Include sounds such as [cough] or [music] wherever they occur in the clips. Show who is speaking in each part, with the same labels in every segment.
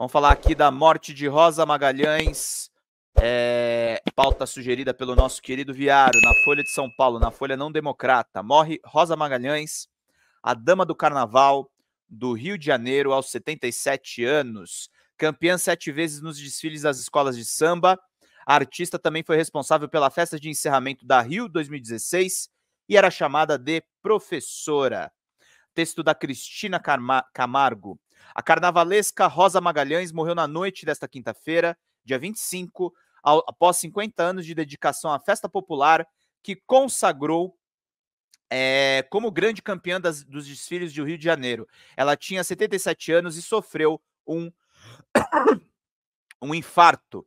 Speaker 1: Vamos falar aqui da morte de Rosa Magalhães. É, pauta sugerida pelo nosso querido Viário, na Folha de São Paulo, na Folha Não Democrata. Morre Rosa Magalhães, a dama do carnaval do Rio de Janeiro, aos 77 anos. Campeã sete vezes nos desfiles das escolas de samba. A artista também foi responsável pela festa de encerramento da Rio 2016 e era chamada de professora. Texto da Cristina Camargo. A carnavalesca Rosa Magalhães morreu na noite desta quinta-feira, dia 25, ao, após 50 anos de dedicação à festa popular que consagrou é, como grande campeã das, dos desfiles do Rio de Janeiro. Ela tinha 77 anos e sofreu um, [coughs] um infarto.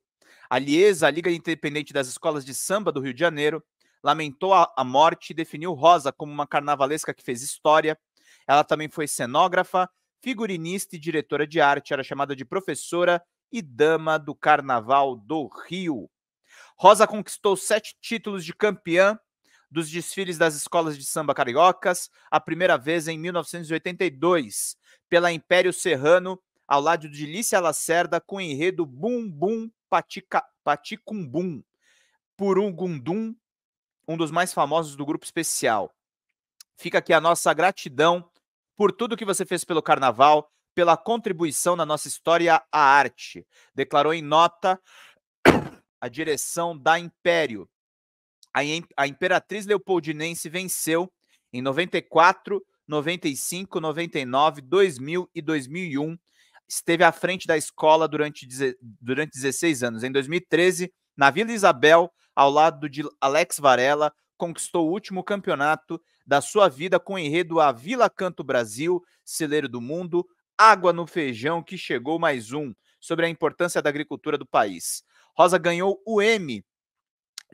Speaker 1: A Liesa, a Liga Independente das Escolas de Samba do Rio de Janeiro, lamentou a, a morte e definiu Rosa como uma carnavalesca que fez história. Ela também foi cenógrafa, figurinista e diretora de arte, era chamada de professora e dama do Carnaval do Rio. Rosa conquistou sete títulos de campeã dos desfiles das escolas de samba cariocas, a primeira vez em 1982, pela Império Serrano, ao lado de Lícia Lacerda, com o enredo Bum Bum por Paticumbum, Purugundum, um dos mais famosos do grupo especial. Fica aqui a nossa gratidão por tudo que você fez pelo carnaval, pela contribuição na nossa história à arte, declarou em nota a direção da Império. A Imperatriz Leopoldinense venceu em 94, 95, 99, 2000 e 2001. Esteve à frente da escola durante, durante 16 anos. Em 2013, na Vila Isabel, ao lado de Alex Varela, conquistou o último campeonato da sua vida com o enredo A Vila Canto Brasil, celeiro do mundo, Água no Feijão, que chegou mais um, sobre a importância da agricultura do país. Rosa ganhou o M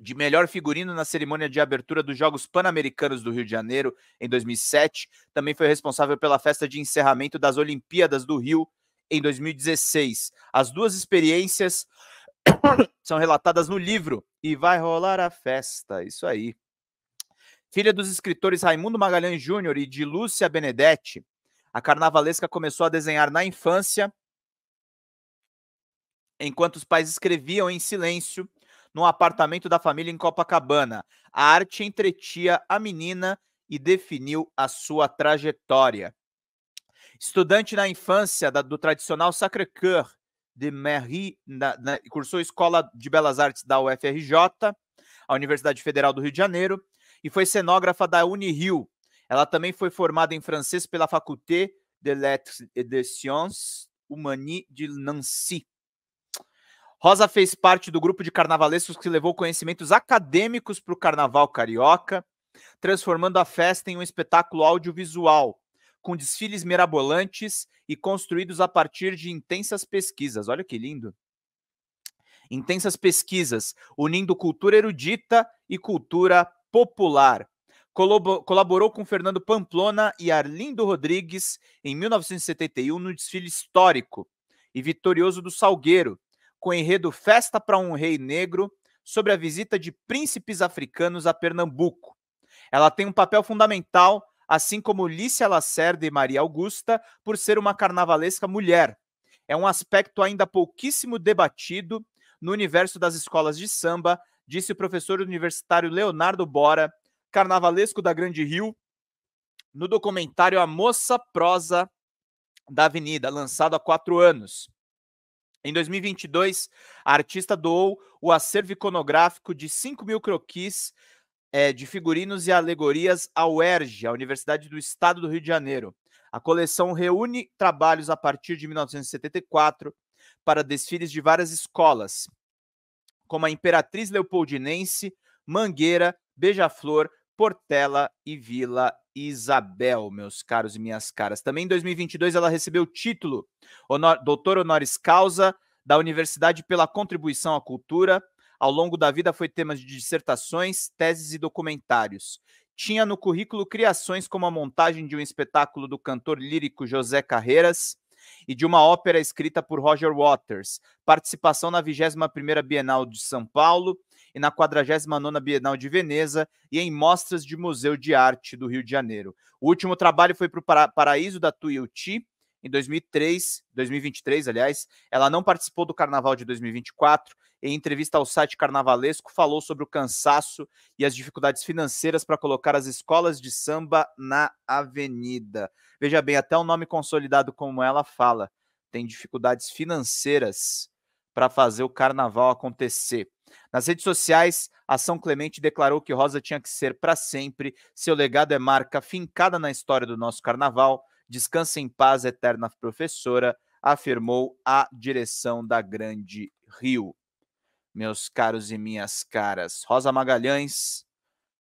Speaker 1: de melhor figurino na cerimônia de abertura dos Jogos Pan-Americanos do Rio de Janeiro em 2007. Também foi responsável pela festa de encerramento das Olimpíadas do Rio em 2016. As duas experiências [coughs] são relatadas no livro E Vai Rolar a Festa. Isso aí. Filha dos escritores Raimundo Magalhães Júnior e de Lúcia Benedetti, a carnavalesca começou a desenhar na infância, enquanto os pais escreviam em silêncio no apartamento da família em Copacabana. A arte entretia a menina e definiu a sua trajetória. Estudante na infância da, do tradicional Sacré-Cœur de Marie, na, na, cursou Escola de Belas Artes da UFRJ, a Universidade Federal do Rio de Janeiro, e foi cenógrafa da Unirio. Ela também foi formada em francês pela Faculté de Lettres et de Sciences Humanies de Nancy. Rosa fez parte do grupo de carnavalescos que levou conhecimentos acadêmicos para o carnaval carioca, transformando a festa em um espetáculo audiovisual, com desfiles mirabolantes e construídos a partir de intensas pesquisas. Olha que lindo! Intensas pesquisas, unindo cultura erudita e cultura popular. Colaborou com Fernando Pamplona e Arlindo Rodrigues em 1971 no desfile histórico e vitorioso do Salgueiro, com o enredo Festa para um Rei Negro sobre a visita de príncipes africanos a Pernambuco. Ela tem um papel fundamental, assim como Lícia Lacerda e Maria Augusta, por ser uma carnavalesca mulher. É um aspecto ainda pouquíssimo debatido no universo das escolas de samba disse o professor universitário Leonardo Bora, carnavalesco da Grande Rio, no documentário A Moça Prosa da Avenida, lançado há quatro anos. Em 2022, a artista doou o acervo iconográfico de 5 mil croquis é, de figurinos e alegorias ao ERJ, a Universidade do Estado do Rio de Janeiro. A coleção reúne trabalhos a partir de 1974 para desfiles de várias escolas como a Imperatriz Leopoldinense, Mangueira, Beija-Flor, Portela e Vila Isabel, meus caros e minhas caras. Também em 2022 ela recebeu o título honor, Doutor Honoris Causa da Universidade pela contribuição à cultura. Ao longo da vida foi tema de dissertações, teses e documentários. Tinha no currículo criações como a montagem de um espetáculo do cantor lírico José Carreiras, e de uma ópera escrita por Roger Waters, participação na 21ª Bienal de São Paulo e na 49ª Bienal de Veneza e em mostras de Museu de Arte do Rio de Janeiro. O último trabalho foi para o Paraíso da Tuiuti, em 2003, 2023, aliás. Ela não participou do carnaval de 2024. Em entrevista ao site carnavalesco, falou sobre o cansaço e as dificuldades financeiras para colocar as escolas de samba na avenida. Veja bem, até um nome consolidado como ela fala, tem dificuldades financeiras para fazer o carnaval acontecer. Nas redes sociais, a São Clemente declarou que Rosa tinha que ser para sempre, seu legado é marca fincada na história do nosso carnaval, Descanse em paz, eterna professora, afirmou a direção da Grande Rio. Meus caros e minhas caras, Rosa Magalhães,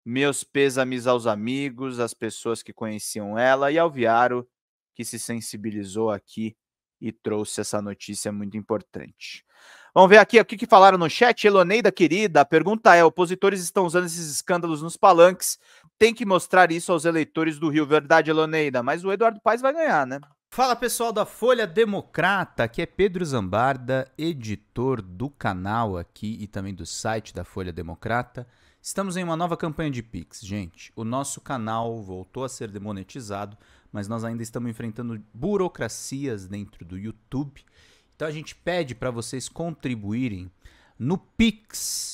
Speaker 1: meus pêsames aos amigos, às pessoas que conheciam ela e ao Viaro, que se sensibilizou aqui e trouxe essa notícia muito importante. Vamos ver aqui o que, que, falaram no chat. Eloneida querida, a pergunta é: opositores estão usando esses escândalos nos palanques tem que mostrar isso aos eleitores do Rio. Verdade, Eloneida, mas o Eduardo Paes vai ganhar, né? Fala pessoal da Folha Democrata, aqui é Pedro Zambarda, editor do canal aqui e também do site da Folha Democrata. Estamos em uma nova campanha de Pix, gente. O nosso canal voltou a ser demonetizado, mas nós ainda estamos enfrentando burocracias dentro do YouTube. Então a gente pede para vocês contribuírem no Pix